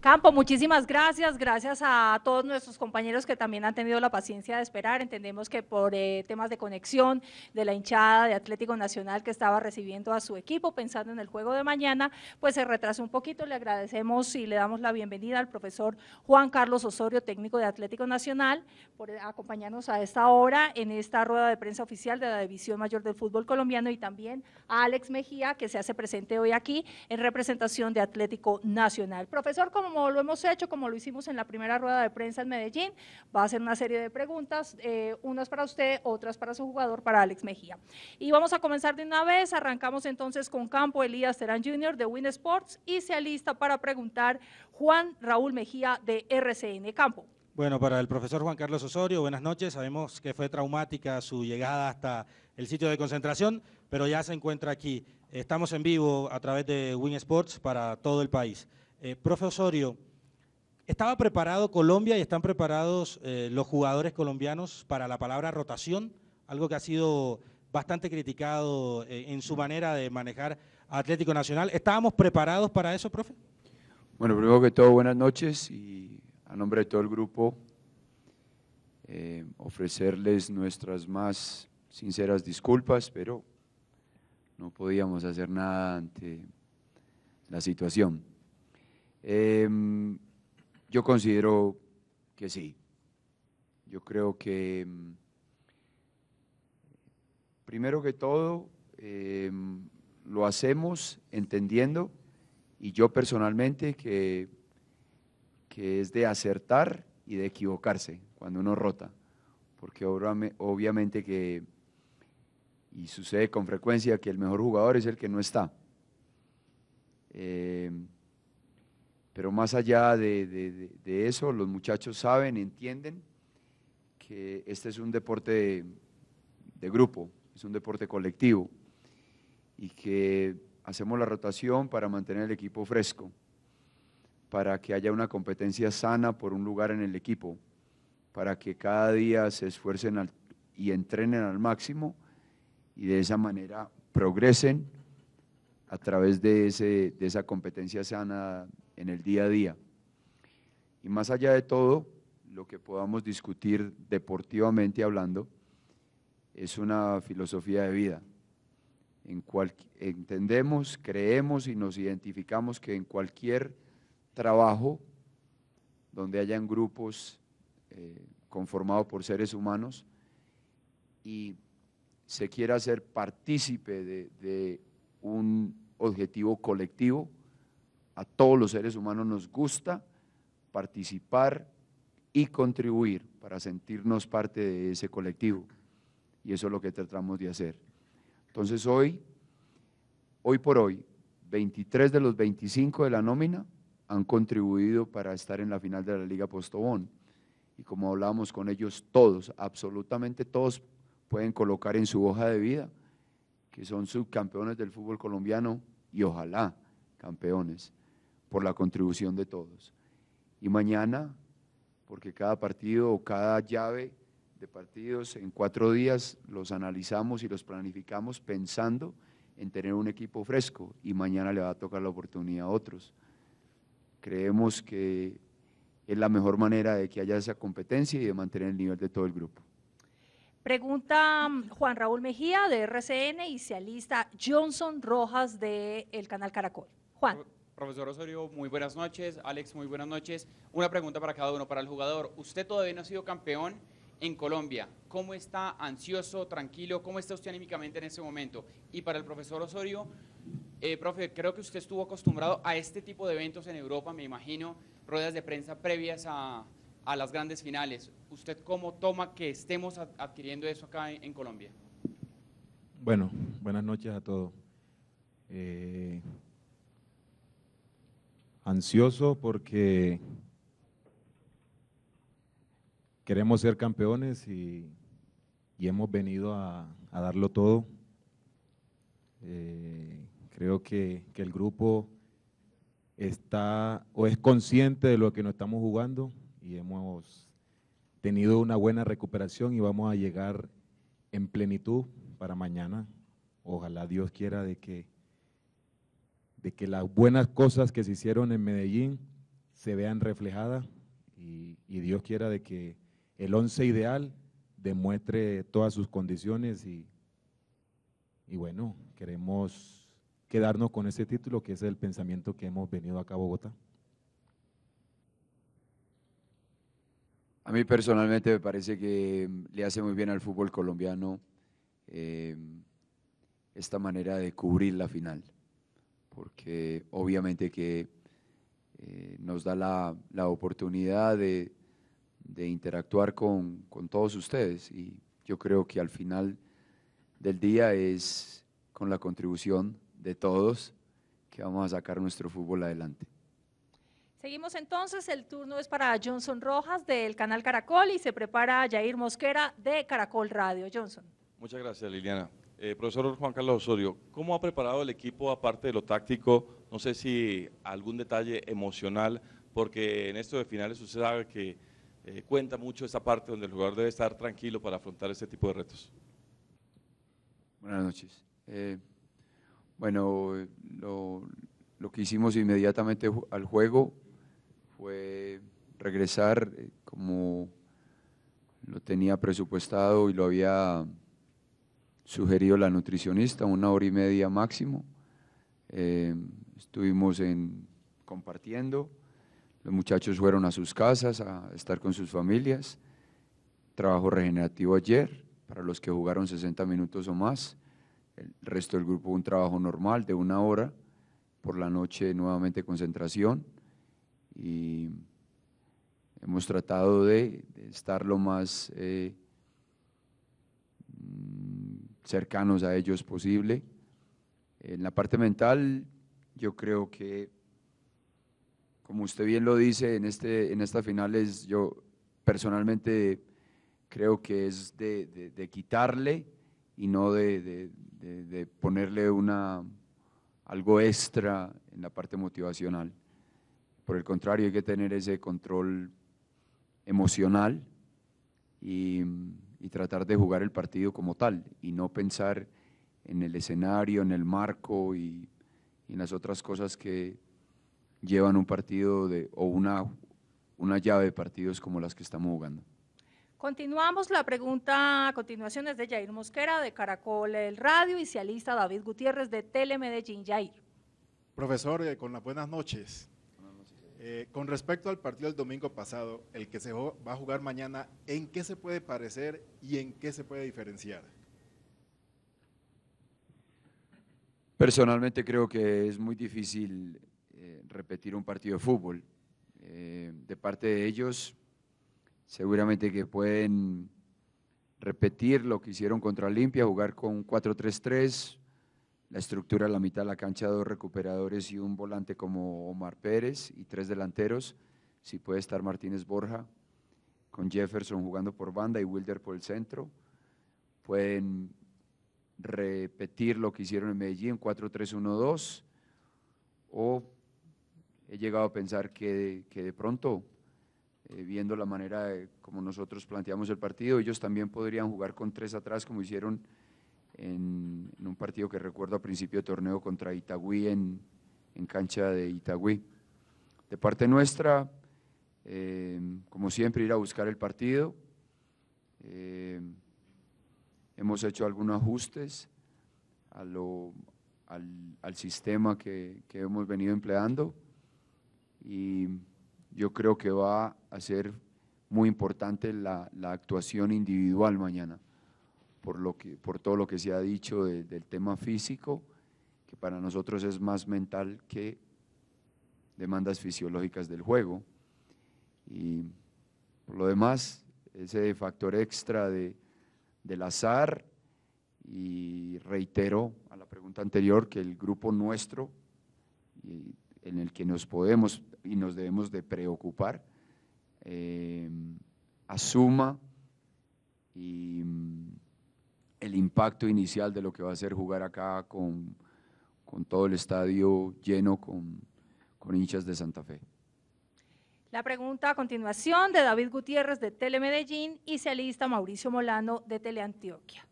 Campo, muchísimas gracias. Gracias a todos nuestros compañeros que también han tenido la paciencia de esperar. Entendemos que por eh, temas de conexión de la hinchada de Atlético Nacional que estaba recibiendo a su equipo pensando en el juego de mañana, pues se retrasó un poquito. Le agradecemos y le damos la bienvenida al profesor Juan Carlos Osorio, técnico de Atlético Nacional, por acompañarnos a esta hora en esta rueda de prensa oficial de la División Mayor del Fútbol Colombiano y también a Alex Mejía, que se hace presente hoy aquí en representación de Atlético Nacional. Profesor, ¿cómo como lo hemos hecho, como lo hicimos en la primera rueda de prensa en Medellín. Va a ser una serie de preguntas, eh, unas para usted, otras para su jugador, para Alex Mejía. Y vamos a comenzar de una vez, arrancamos entonces con Campo Elías Terán Jr. de Win Sports y se alista para preguntar Juan Raúl Mejía de RCN Campo. Bueno, para el profesor Juan Carlos Osorio, buenas noches. Sabemos que fue traumática su llegada hasta el sitio de concentración, pero ya se encuentra aquí. Estamos en vivo a través de Win Sports para todo el país. Eh, ¿estaba preparado Colombia y están preparados eh, los jugadores colombianos para la palabra rotación? Algo que ha sido bastante criticado eh, en su manera de manejar Atlético Nacional. ¿Estábamos preparados para eso, profe? Bueno, primero que todo, buenas noches y a nombre de todo el grupo, eh, ofrecerles nuestras más sinceras disculpas, pero no podíamos hacer nada ante la situación. Em, yo considero que sí. Yo creo que, em, primero que todo, em, lo hacemos entendiendo, y yo personalmente, que, que es de acertar y de equivocarse cuando uno rota, porque obviamente que, y sucede con frecuencia, que el mejor jugador es el que no está. Eh, pero más allá de, eso, los muchachos saben, entienden que este es un deporte de, grupo, es un deporte colectivo y que hacemos la rotación para mantener el equipo fresco, para que haya una competencia sana por un lugar en el equipo, para que cada día se esfuercen y entrenen al máximo y de esa manera progresen a través de esa competencia sana en el día a día. Y más allá de todo, lo que podamos discutir deportivamente hablando, es una filosofía de vida. En entendemos, creemos y nos identificamos que en cualquier trabajo donde hayan grupos eh, conformados por seres humanos y se quiera ser partícipe de un objetivo colectivo, a todos los seres humanos nos gusta participar y contribuir para sentirnos parte de ese colectivo. Y eso es lo que tratamos de hacer. Entonces hoy, hoy por hoy, 23 de los 25 de la nómina han contribuido para estar en la final de la Liga Postobón. Y como hablábamos con ellos, todos, absolutamente todos, pueden colocar en su hoja de vida que son subcampeones del fútbol colombiano y ojalá campeones por la contribución de todos. Y mañana, porque cada partido o cada llave de partidos en cuatro días los analizamos y los planificamos pensando en tener un equipo fresco y mañana le va a tocar la oportunidad a otros. Creemos que es la mejor manera de que haya esa competencia y de mantener el nivel de todo el grupo. Pregunta mm, Juan Raúl Mejía de RCN y se alista Johnson Rojas del el Canal Caracol. Juan. Profesor Osorio, muy buenas noches. Alex, muy buenas noches. Una pregunta para cada uno, para el jugador. Usted todavía no ha sido campeón en Colombia. ¿Cómo está ansioso, tranquilo? ¿Cómo está usted anímicamente en ese momento? Y para el profesor Osorio, eh, profe, creo que usted estuvo acostumbrado a este tipo de eventos en Europa, me imagino, ruedas de prensa previas a, las grandes finales. ¿Usted cómo toma que estemos adquiriendo eso acá en, Colombia? Bueno, buenas noches a todos. Eh, ansioso porque queremos ser campeones y, hemos venido a, darlo todo. Eh, creo que el grupo está o es consciente de lo que nos estamos jugando y hemos tenido una buena recuperación y vamos a llegar en plenitud para mañana. Ojalá Dios quiera de que de que las buenas cosas que se hicieron en Medellín se vean reflejadas y, Dios quiera de que el once ideal demuestre todas sus condiciones y, bueno, queremos quedarnos con ese título que es el pensamiento que hemos venido acá a Bogotá. A mí personalmente me parece que mm, le hace muy bien al fútbol colombiano eh, esta manera de cubrir la final porque obviamente que eh, nos da la, oportunidad de, interactuar con, con, todos ustedes y yo creo que al final del día es con la contribución de todos que vamos a sacar nuestro fútbol adelante. Seguimos entonces, el turno es para Johnson Rojas del canal Caracol y se prepara Jair Mosquera de Caracol Radio. Johnson. Muchas gracias Liliana. Eh, profesor Juan Carlos Osorio, ¿cómo ha preparado el equipo, aparte de lo táctico, no sé si algún detalle emocional, porque en esto de finales sucede que eh, cuenta mucho esa parte donde el jugador debe estar tranquilo para afrontar este tipo de retos? Buenas noches. Eh, bueno, lo, que hicimos inmediatamente al juego fue regresar como lo tenía presupuestado y lo había sugerido la nutricionista, una hora y media máximo. Eh, estuvimos en, compartiendo, los muchachos fueron a sus casas a estar con sus familias. Trabajo regenerativo ayer, para los que jugaron 60 minutos o más. El resto del grupo un trabajo normal de una hora. Por la noche nuevamente concentración. Y hemos tratado de, estar lo más... Eh, cercanos a ellos posible. En la parte mental, yo creo que, como usted bien lo dice, en, este, en estas finales yo personalmente creo que es de, quitarle y no de, de, ponerle una, algo extra en la parte motivacional. Por el contrario, hay que tener ese control emocional y y tratar de jugar el partido como tal y no pensar en el escenario, en el marco y, en las otras cosas que llevan un partido de, o una, una llave de partidos como las que estamos jugando. Continuamos la pregunta a continuación es de Jair Mosquera de Caracol el Radio y se alista David Gutiérrez de Telemedellín. Jair. Profesor, eh, con las buenas noches. Eh, con respecto al partido del domingo pasado, el que se va a jugar mañana, ¿en qué se puede parecer y en qué se puede diferenciar? Personalmente creo que es muy difícil eh, repetir un partido de fútbol. Eh, de parte de ellos, seguramente que pueden repetir lo que hicieron contra Olimpia, jugar con 4-3-3, la estructura, la mitad de la cancha, dos recuperadores y un volante como Omar Pérez y tres delanteros. Si puede estar Martínez Borja, con Jefferson jugando por banda y Wilder por el centro. Pueden repetir lo que hicieron en Medellín, 4-3-1-2. O he llegado a pensar que, de pronto, eh, viendo la manera como nosotros planteamos el partido, ellos también podrían jugar con tres atrás como hicieron en, un partido que recuerdo a principio de torneo contra Itagüí en, cancha de Itagüí. De parte nuestra, eh, como siempre, ir a buscar el partido. Eh, hemos hecho algunos ajustes al, sistema que, hemos venido empleando y yo creo que va a ser muy importante la actuación individual mañana por, lo que, por todo lo que se ha dicho del tema físico, que para nosotros es más mental que demandas fisiológicas del juego. Y por lo demás, ese factor extra del azar, y reitero a la pregunta anterior que el grupo nuestro, en el que nos podemos y nos debemos de preocupar, eh, asuma y el impacto inicial de lo que va a ser jugar acá con, todo el estadio lleno con, hinchas de Santa Fe. La pregunta a continuación de David Gutiérrez de Telemedellín y se alista Mauricio Molano de Teleantioquia.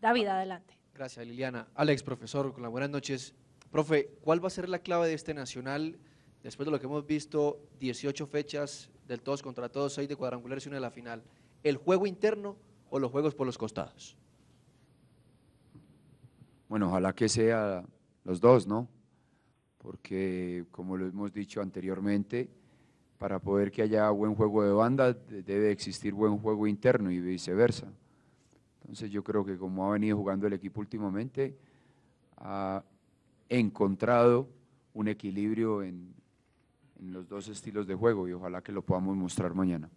David, ah, adelante. Gracias, Liliana. Alex, profesor, con las buenas noches. Profe, ¿cuál va a ser la clave de este nacional después de lo que hemos visto, 18 fechas del todos contra todos, 6 de cuadrangulares y una de la final? ¿El juego interno o los juegos por los costados? Bueno, ojalá que sea los dos, ¿no? Porque, como lo hemos dicho anteriormente, para poder que haya buen juego de banda debe existir buen juego interno y viceversa. Entonces yo creo que como ha venido jugando el equipo últimamente, ha encontrado un equilibrio en, en los dos estilos de juego y ojalá que lo podamos mostrar mañana.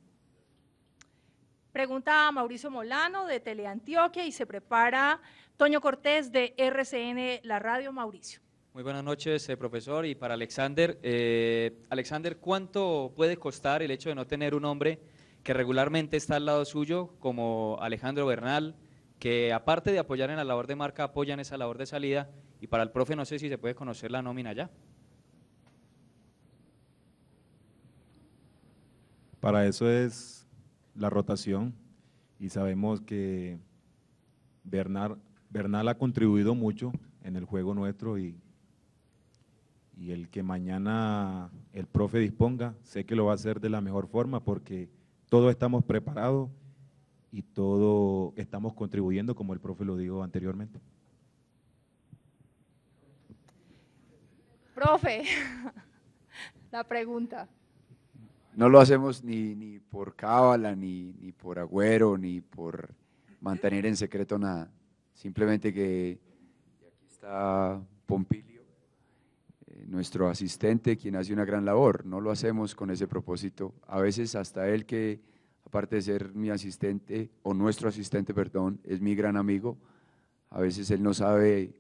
Pregunta a Mauricio Molano de Teleantioquia y se prepara Toño Cortés de RCN La Radio. Mauricio. Muy buenas noches, eh, profesor. Y para Alexander, eh, Alexander, ¿cuánto puede costar el hecho de no tener un hombre que regularmente está al lado suyo, como Alejandro Bernal, que aparte de apoyar en la labor de marca, apoya en esa labor de salida? Y para el profe, no sé si se puede conocer la nómina ya. Para eso es la rotación y sabemos que Bernal, Bernal ha contribuido mucho en el juego nuestro y, y el que mañana el profe disponga, sé que lo va a hacer de la mejor forma porque todos estamos preparados y todos estamos contribuyendo, como el profe lo dijo anteriormente. Profe, la pregunta. No lo hacemos ni, ni por cábala, ni, ni por agüero, ni por mantener en secreto nada. Simplemente que aquí está Pompilio, eh, nuestro asistente, quien hace una gran labor. No lo hacemos con ese propósito. A veces hasta él que, aparte de ser mi asistente, o nuestro asistente, perdón, es mi gran amigo, a veces él no sabe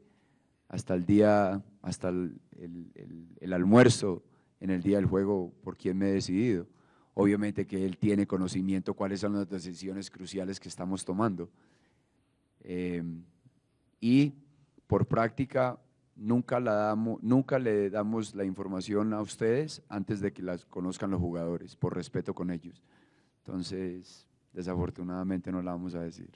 hasta el día, hasta el almuerzo en el día del juego por quién me he decidido. Obviamente que él tiene conocimiento cuáles son las decisiones cruciales que estamos tomando. Em, y por práctica nunca, la damos, nunca le damos la información a ustedes antes de que las conozcan los jugadores, por respeto con ellos. Entonces, desafortunadamente no la vamos a decir.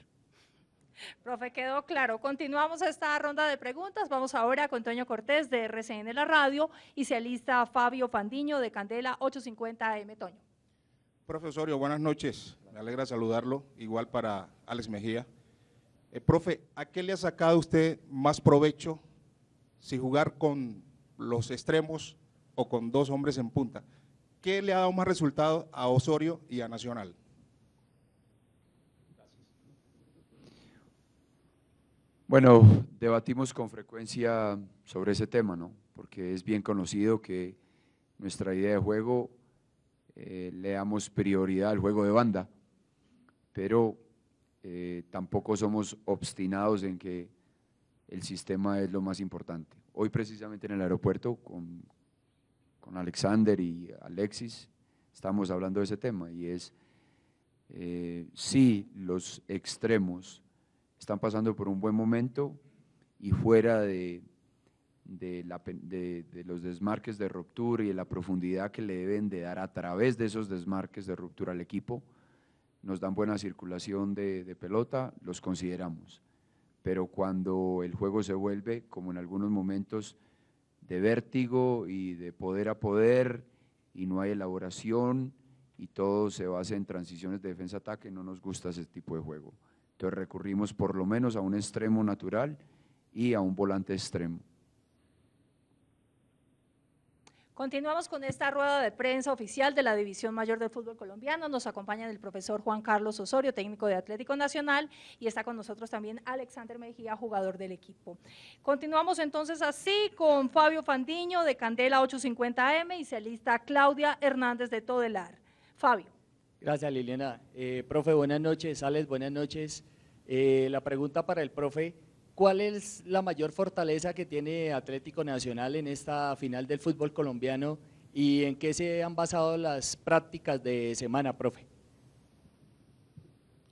Profe, quedó claro. Continuamos esta ronda de preguntas. Vamos ahora con Toño Cortés de RCN La Radio y se alista Fabio Fandiño de Candela 850 m Toño. Profesorio, buenas noches. Me alegra saludarlo. Igual para Alex Mejía. Eh, profe, ¿a qué le ha sacado usted más provecho si jugar con los extremos o con dos hombres en punta? ¿Qué le ha dado más resultado a Osorio y a Nacional? Bueno, debatimos con frecuencia sobre ese tema, ¿no? Porque es bien conocido que nuestra idea de juego eh, le damos prioridad al juego de banda, pero eh, tampoco somos obstinados en que el sistema es lo más importante. Hoy precisamente en el aeropuerto con, Alexander y Alexis estamos hablando de ese tema y es eh, si los extremos están pasando por un buen momento y fuera de, los desmarques de ruptura y de la profundidad que le deben de dar a través de esos desmarques de ruptura al equipo, nos dan buena circulación de, de pelota, los consideramos. Pero cuando el juego se vuelve, como en algunos momentos, de vértigo y de poder a poder, y no hay elaboración, y todo se basa en transiciones de defensa-ataque, no nos gusta ese tipo de juego. Entonces recurrimos por lo menos a un extremo natural y a un volante extremo. Continuamos con esta rueda de prensa oficial de la División Mayor del Fútbol Colombiano. Nos acompaña el profesor Juan Carlos Osorio, técnico de Atlético Nacional, y está con nosotros también Alexander Mejía, jugador del equipo. Continuamos entonces así con Fabio Fandiño de Candela 850M y se lista Claudia Hernández de Todelar. Fabio. Gracias, Liliana. Eh, profe, buenas noches. Alex, buenas noches. Eh, la pregunta para el profe, ¿cuál es la mayor fortaleza que tiene Atlético Nacional en esta final del fútbol colombiano y en qué se han basado las prácticas de semana, profe?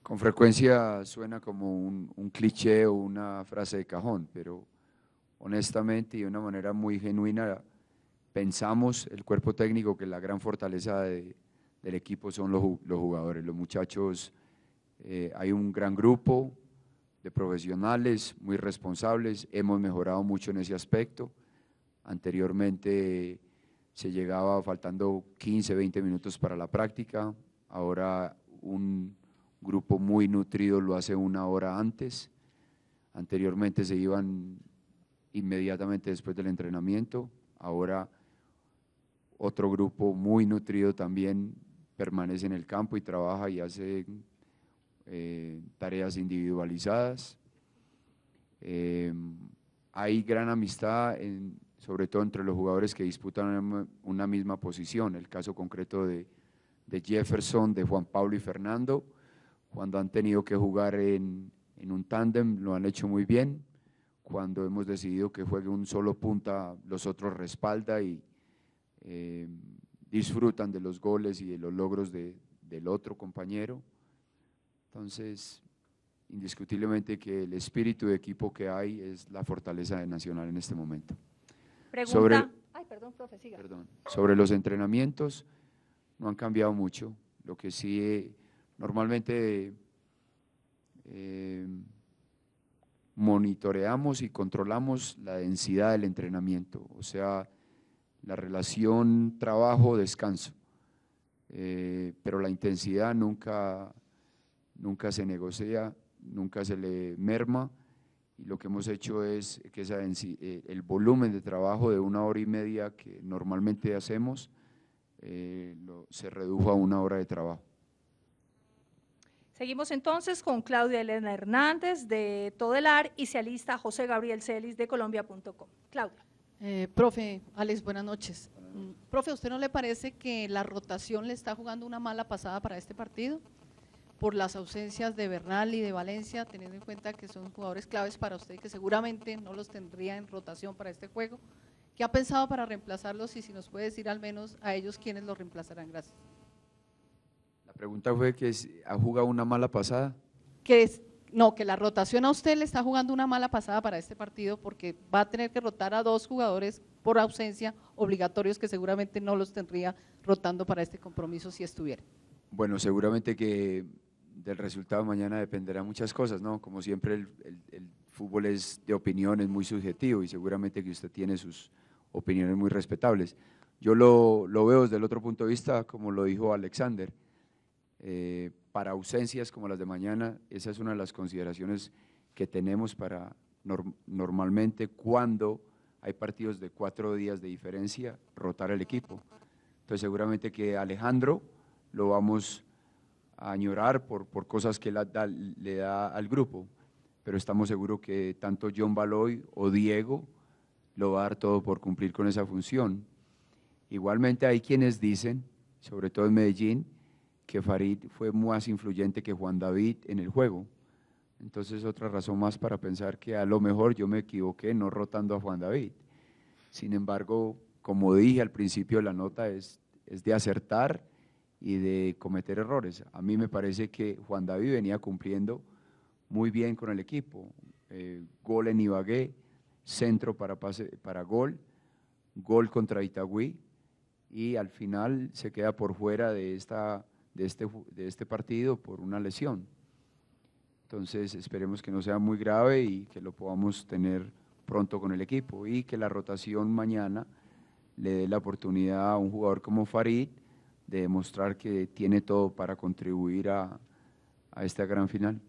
Con frecuencia suena como un, cliché o una frase de cajón, pero honestamente y de una manera muy genuina pensamos el cuerpo técnico que la gran fortaleza de del equipo son los, los jugadores, los muchachos. Eh, hay un gran grupo de profesionales muy responsables, hemos mejorado mucho en ese aspecto. Anteriormente se llegaba faltando 15, 20 minutos para la práctica, ahora un grupo muy nutrido lo hace una hora antes. Anteriormente se iban inmediatamente después del entrenamiento, ahora otro grupo muy nutrido también permanece en el campo y trabaja y hace eh, tareas individualizadas. Eh, hay gran amistad, sobre todo entre los jugadores que disputan una misma posición. El caso concreto de, Jefferson, de Juan Pablo y Fernando, cuando han tenido que jugar en, un tándem, lo han hecho muy bien. Cuando hemos decidido que juegue un solo punta, los otros respalda y eh, disfrutan de los goles y de los logros de, del otro compañero. Entonces, indiscutiblemente que el espíritu de equipo que hay es la fortaleza de Nacional en este momento. Pregunta. Sobre, siga. sobre los entrenamientos, no han cambiado mucho. Lo que sí, eh, normalmente eh, monitoreamos y controlamos la densidad del entrenamiento. O sea, la relación trabajo-descanso, eh, pero la intensidad nunca, nunca se negocia, nunca se le merma y lo que hemos hecho es que eh, el volumen de trabajo de una hora y media que normalmente hacemos eh, se redujo a una hora de trabajo. Seguimos entonces con Claudia Elena Hernández de Todelar y se alista José Gabriel Celis de Colombia.com. Claudia. Eh, profe, Alex, buenas noches. Profe, ¿usted no le parece que la rotación le está jugando una mala pasada para este partido? Por las ausencias de Bernal y de Valencia, teniendo en cuenta que son jugadores claves para usted y que seguramente no los tendría en rotación para este juego. ¿Qué ha pensado para reemplazarlos y si nos puede decir al menos a ellos quiénes los reemplazarán? Gracias. La pregunta fue que ha jugado una mala pasada. Que no, que la rotación a usted le está jugando una mala pasada para este partido porque va a tener que rotar a dos jugadores por ausencia obligatorios que seguramente no los tendría rotando para este compromiso si estuviera. Bueno, seguramente que del resultado mañana dependerá muchas cosas, ¿no? Como siempre el, fútbol es de opinión, es muy subjetivo y seguramente que usted tiene sus opiniones muy respetables. Yo lo, lo veo desde el otro punto de vista, como lo dijo Alexander, eh, para ausencias como las de mañana, esa es una de las consideraciones que tenemos para normalmente cuando hay partidos de cuatro días de diferencia, rotar el equipo. Entonces seguramente que Alejandro lo vamos a añorar por, por cosas que le da al grupo, pero estamos seguros que tanto John Baloy o Diego lo va a dar todo por cumplir con esa función. Igualmente hay quienes dicen, sobre todo en Medellín, que Farid fue más influyente que Juan David en el juego. Entonces otra razón más para pensar que a lo mejor yo me equivoqué no rotando a Juan David. Sin embargo, como dije al principio, de la nota es, es de acertar y de cometer errores. A mí me parece que Juan David venía cumpliendo muy bien con el equipo. Eh, gol en Ibagué, centro para, pase, para gol, gol contra Itagüí y al final se queda por fuera de esta de este, de este partido por una lesión. Entonces esperemos que no sea muy grave y que lo podamos tener pronto con el equipo y que la rotación mañana le dé la oportunidad a un jugador como Farid de demostrar que tiene todo para contribuir a, a esta gran final.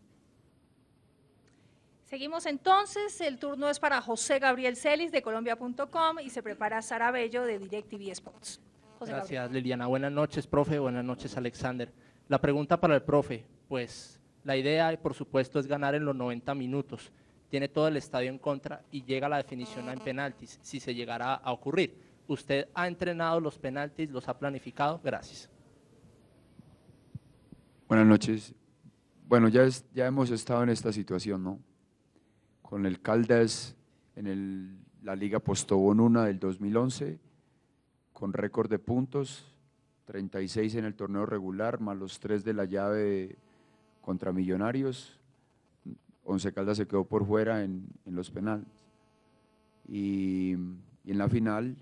Seguimos entonces, el turno es para José Gabriel Celis de Colombia.com y se prepara Sara Bello de DirecTV Sports. Gracias, Liliana. Buenas noches, profe. Buenas noches, Alexander. La pregunta para el profe, pues la idea, por supuesto, es ganar en los 90 minutos. Tiene todo el estadio en contra y llega la definición en penaltis, si se llegará a ocurrir. ¿Usted ha entrenado los penaltis, los ha planificado? Gracias. Buenas noches. Bueno, ya, ya hemos estado en esta situación, ¿no? Con el Caldas en la Liga Postobón 1 del 2011 con récord de puntos, 36 en el torneo regular, más los tres de la llave contra Millonarios. Once Caldas se quedó por fuera en, los penales. Y, en la final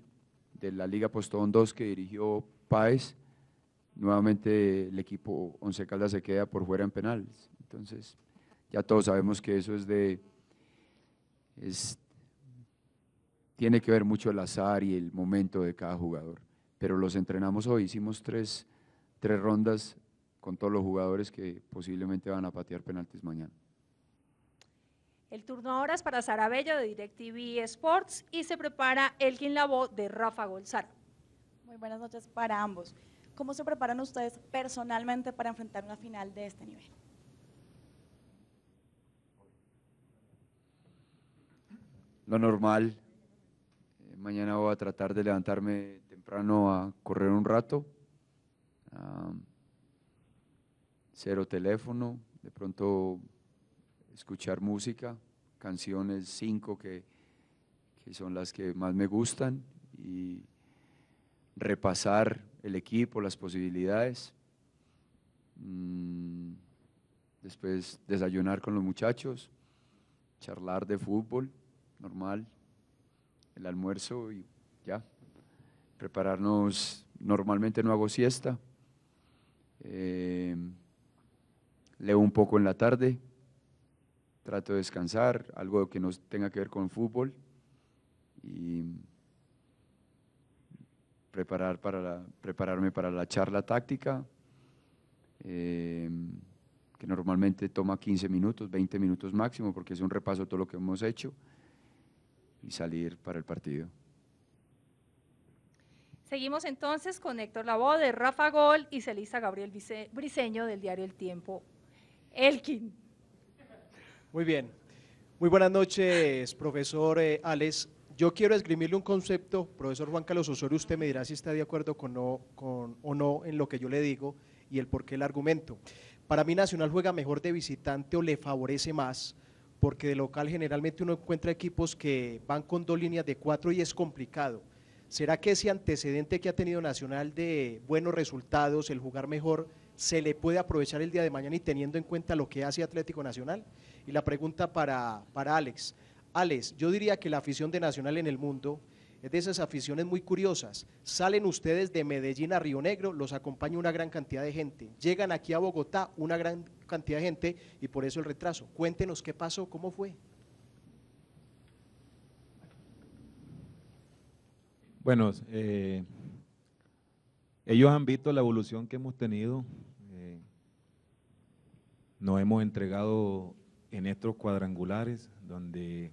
de la Liga Postón 2 que dirigió Paez, nuevamente el equipo Once Caldas se queda por fuera en penales. Entonces, ya todos sabemos que eso es de es tiene que ver mucho el azar y el momento de cada jugador. Pero los entrenamos hoy, hicimos tres, rondas con todos los jugadores que posiblemente van a patear penaltis mañana. El turno ahora es para Sara Bello de DirecTV Sports y se prepara Elkin Labo de Rafa Golzara. Muy buenas noches para ambos. ¿Cómo se preparan ustedes personalmente para enfrentar una final de este nivel? Lo normal, mañana voy a tratar de levantarme temprano a correr un rato. cero teléfono, de pronto escuchar música, canciones cinco que, son las que más me gustan y repasar el equipo, las posibilidades. Mm, después desayunar con los muchachos, charlar de fútbol, normal, el almuerzo y ya. Prepararnos, normalmente no hago siesta. Eh, leo un poco en la tarde, trato de descansar, algo que no tenga que ver con fútbol y preparar para prepararme para la charla táctica, eh, que normalmente toma 15 minutos, 20 minutos máximo, porque es un repaso de todo lo que hemos hecho y salir para el partido. Seguimos entonces con Héctor Labo de Rafa Gol y Celista Gabriel Briseño del diario El Tiempo. Elkin. Muy bien. Muy buenas noches, profesor eh, Alex. Yo quiero esgrimirle un concepto, profesor Juan Carlos Osorio, usted me dirá si está de acuerdo con no, con, o no en lo que yo le digo y el por qué el argumento. Para mí Nacional juega mejor de visitante o le favorece más porque de local generalmente uno encuentra equipos que van con dos líneas de cuatro y es complicado. ¿Será que ese antecedente que ha tenido Nacional de buenos resultados, el jugar mejor, se le puede aprovechar el día de mañana y teniendo en cuenta lo que hace Atlético Nacional? Y la pregunta para, para Alex. Alex, yo diría que la afición de Nacional en el mundo es de esas aficiones muy curiosas. Salen ustedes de Medellín a Río Negro, los acompaña una gran cantidad de gente. Llegan aquí a Bogotá, una gran cantidad de gente y por eso el retraso. Cuéntenos qué pasó, cómo fue. Bueno, eh, ellos han visto la evolución que hemos tenido. Eh, nos hemos entregado en estos cuadrangulares, donde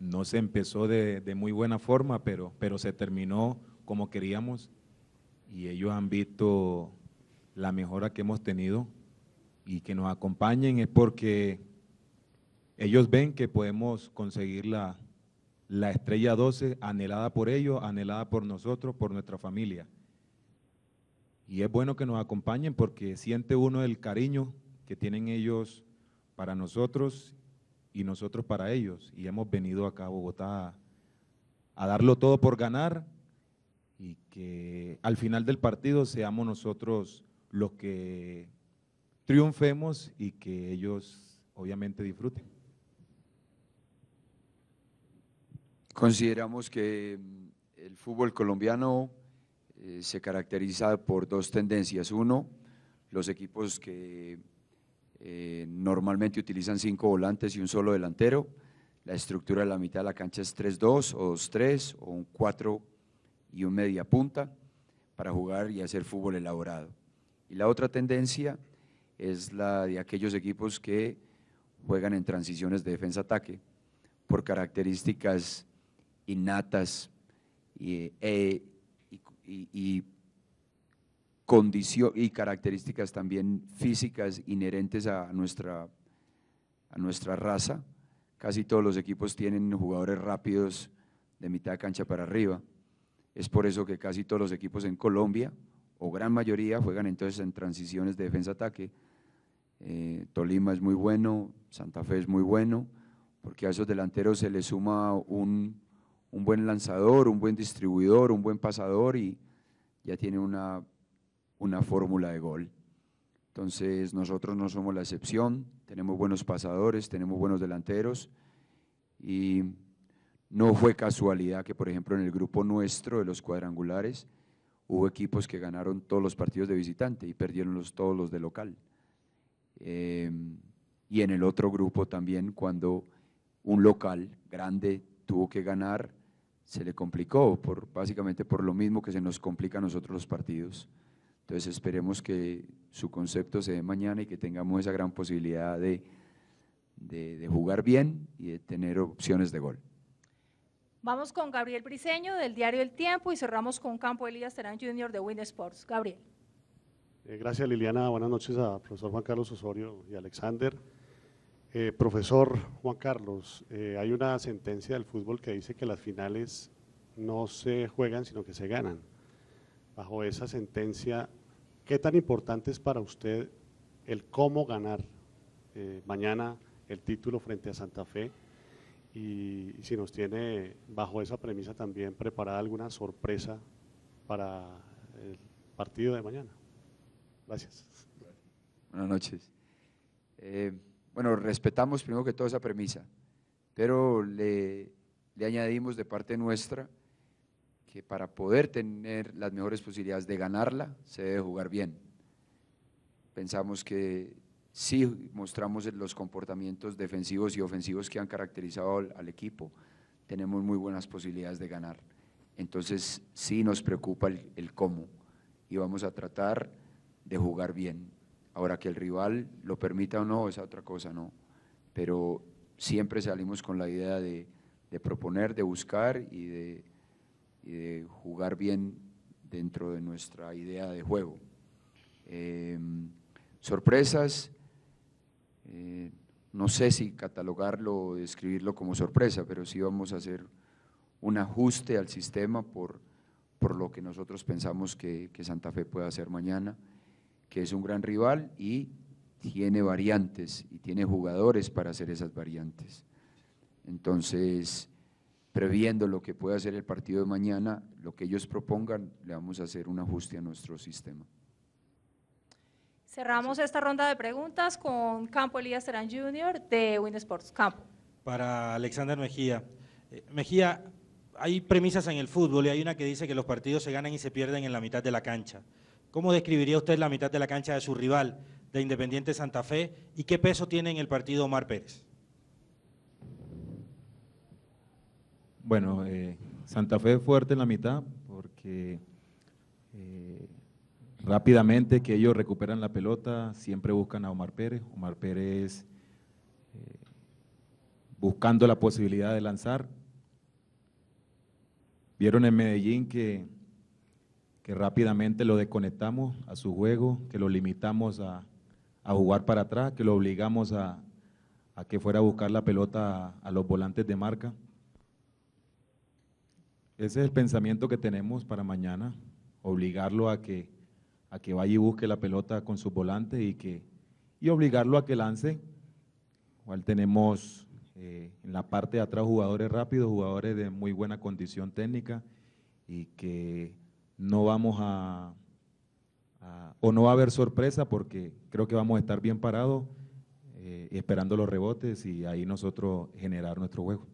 no se empezó de, de, muy buena forma, pero, pero se terminó como queríamos y ellos han visto la mejora que hemos tenido y que nos acompañen es porque ellos ven que podemos conseguir la, estrella 12 anhelada por ellos, anhelada por nosotros, por nuestra familia. Y es bueno que nos acompañen porque siente uno el cariño que tienen ellos para nosotros y nosotros para ellos. Y hemos venido acá a Bogotá a, a darlo todo por ganar y que al final del partido seamos nosotros los que triunfemos y que ellos obviamente disfruten. Consideramos que mm, el fútbol colombiano eh, se caracteriza por dos tendencias. Uno, los equipos que eh, normalmente utilizan cinco volantes y un solo delantero. La estructura de la mitad de la cancha es 3-2 o 2-3 o un 4 y un media punta para jugar y hacer fútbol elaborado. Y la otra tendencia es la de aquellos equipos que juegan en transiciones de defensa-ataque por características innatas eh, y, características también físicas inherentes a nuestra, a nuestra raza. Casi todos los equipos tienen jugadores rápidos de mitad de cancha para arriba. Es por eso que casi todos los equipos en Colombia, o gran mayoría, juegan entonces en transiciones de defensa-ataque eh, Tolima es muy bueno, Santa Fe es muy bueno, porque a esos delanteros se le suma un, buen lanzador, un buen distribuidor, un buen pasador y ya tiene una, una fórmula de gol. Entonces nosotros no somos la excepción, tenemos buenos pasadores, tenemos buenos delanteros y no fue casualidad que, por ejemplo, en el grupo nuestro de los cuadrangulares hubo equipos que ganaron todos los partidos de visitante y perdieron todos los de local. Em, y en el otro grupo también cuando un local grande tuvo que ganar, se le complicó, por, básicamente por lo mismo que se nos complica a nosotros los partidos. Entonces esperemos que su concepto se dé mañana y que tengamos esa gran posibilidad de, de, de jugar bien y de tener opciones de gol. Vamos con Gabriel Briseño del diario El Tiempo y cerramos con Campo Elías Terán Jr. de Win Sports. Gabriel. Eh, gracias Liliana, buenas noches a profesor Juan Carlos Osorio y Alexander. Eh, profesor Juan Carlos, eh, hay una sentencia del fútbol que dice que las finales no se juegan, sino que se ganan. Bajo esa sentencia, ¿qué tan importante es para usted el cómo ganar mañana el título frente a Santa Fe? Y, y, si nos tiene bajo esa premisa también preparada alguna sorpresa para el partido de mañana. Gracias. Buenas noches. Eh, bueno, respetamos primero que todo esa premisa, pero le, añadimos de parte nuestra que para poder tener las mejores posibilidades de ganarla, se debe jugar bien. Pensamos que si mostramos los comportamientos defensivos y ofensivos que han caracterizado al, equipo, tenemos muy buenas posibilidades de ganar. Entonces sí nos preocupa el, el cómo y vamos a tratar de jugar bien. Ahora que el rival lo permita o no es otra cosa, ¿no? Pero siempre salimos con la idea de, proponer, de buscar y de, jugar bien dentro de nuestra idea de juego. Em, sorpresas, eh, no sé si catalogarlo o describirlo como sorpresa, pero sí vamos a hacer un ajuste al sistema por, lo que nosotros pensamos que, que Santa Fe puede hacer mañana que es un gran rival y tiene variantes y tiene jugadores para hacer esas variantes. Entonces, previendo lo que pueda hacer el partido de mañana, lo que ellos propongan, le vamos a hacer un ajuste a nuestro sistema. Cerramos esta ronda de preguntas con Campo Elías Serán Jr. de Sports Campo. Para Alexander Mejía. Eh, Mejía, hay premisas en el fútbol y hay una que dice que los partidos se ganan y se pierden en la mitad de la cancha. ¿Cómo describiría usted la mitad de la cancha de su rival, de Independiente Santa Fe, y qué peso tiene en el partido Omar Pérez? Bueno, eh, Santa Fe es fuerte en la mitad porque eh, rápidamente que ellos recuperan la pelota, siempre buscan a Omar Pérez. Omar Pérez eh, buscando la posibilidad de lanzar. Vieron en Medellín que que rápidamente lo desconectamos a su juego, que lo limitamos a, jugar para atrás, que lo obligamos a, que fuera a buscar la pelota a, los volantes de marca. Ese es el pensamiento que tenemos para mañana, obligarlo a que, a que vaya y busque la pelota con su volante y, que, obligarlo a que lance. Igual tenemos eh, en la parte de atrás jugadores rápidos, jugadores de muy buena condición técnica y que no vamos a, o no va a haber sorpresa porque creo que vamos a estar bien parados eh, esperando los rebotes y ahí nosotros generar nuestro juego.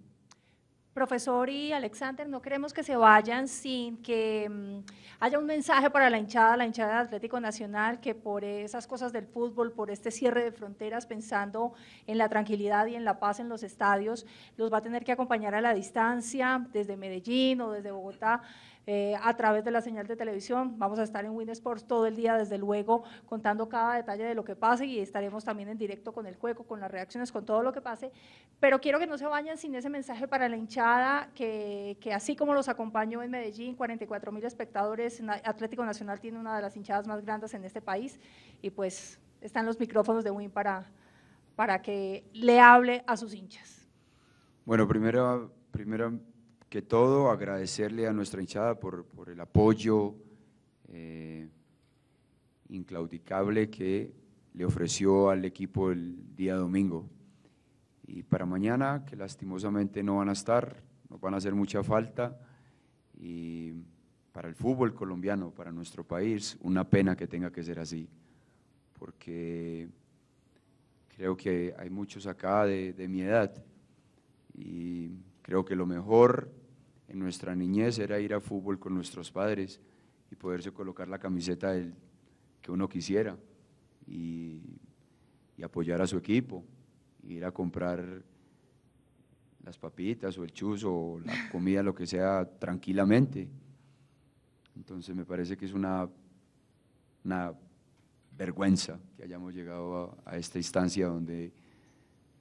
Profesor y Alexander, no queremos que se vayan sin que mm, haya un mensaje para la hinchada, la hinchada del Atlético Nacional, que por esas cosas del fútbol, por este cierre de fronteras, pensando en la tranquilidad y en la paz en los estadios, los va a tener que acompañar a la distancia, desde Medellín o desde Bogotá. Eh, a través de la señal de televisión. Vamos a estar en Win Sports todo el día, desde luego, contando cada detalle de lo que pase y estaremos también en directo con el juego, con las reacciones, con todo lo que pase. Pero quiero que no se vayan sin ese mensaje para la hinchada, que, así como los acompañó en Medellín, 44 mil espectadores, Atlético Nacional tiene una de las hinchadas más grandes en este país y pues están los micrófonos de Win para, para que le hable a sus hinchas. Bueno, primero, primero que todo agradecerle a nuestra hinchada por, el apoyo eh, inclaudicable que le ofreció al equipo el día domingo. Y para mañana, que lastimosamente no van a estar, no van a hacer mucha falta. Y para el fútbol colombiano, para nuestro país, una pena que tenga que ser así, porque creo que hay muchos acá de, de mi edad y Creo que lo mejor en nuestra niñez era ir a fútbol con nuestros padres y poderse colocar la camiseta del, que uno quisiera y, apoyar a su equipo, ir a comprar las papitas o el chuzo o la comida, lo que sea, tranquilamente. Entonces me parece que es una, una vergüenza que hayamos llegado a esta instancia donde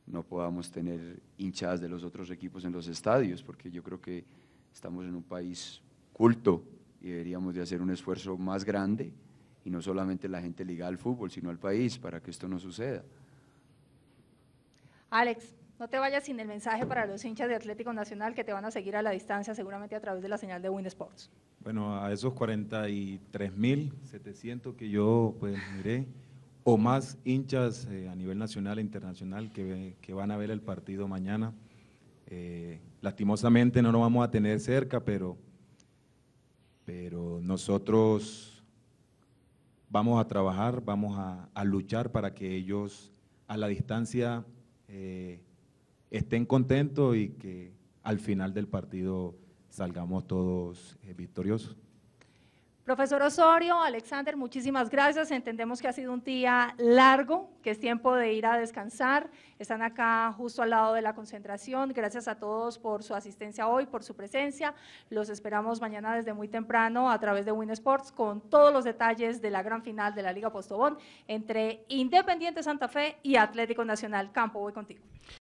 no podamos tener hinchas de los otros equipos en los estadios, porque yo creo que estamos en un país culto y deberíamos de hacer un esfuerzo más grande y no solamente la gente ligada al fútbol, sino al país para que esto no suceda. Alex, no te vayas sin el mensaje para los hinchas de Atlético Nacional que te van a seguir a la distancia seguramente a través de la señal de Win Sports. Bueno, a esos 43.700 que yo pues miré o más hinchas eh, a nivel nacional e internacional que, van a ver el partido mañana. Eh, lastimosamente no lo vamos a tener cerca, pero, pero nosotros vamos a trabajar, vamos a, luchar para que ellos a la distancia eh, estén contentos y que al final del partido salgamos todos victoriosos. Profesor Osorio, Alexander, muchísimas gracias. Entendemos que ha sido un día largo, que es tiempo de ir a descansar. Están acá justo al lado de la concentración. Gracias a todos por su asistencia hoy, por su presencia. Los esperamos mañana desde muy temprano a través de Win Sports con todos los detalles de la gran final de la Liga Postobón entre Independiente Santa Fe y Atlético Nacional. Campo, voy contigo.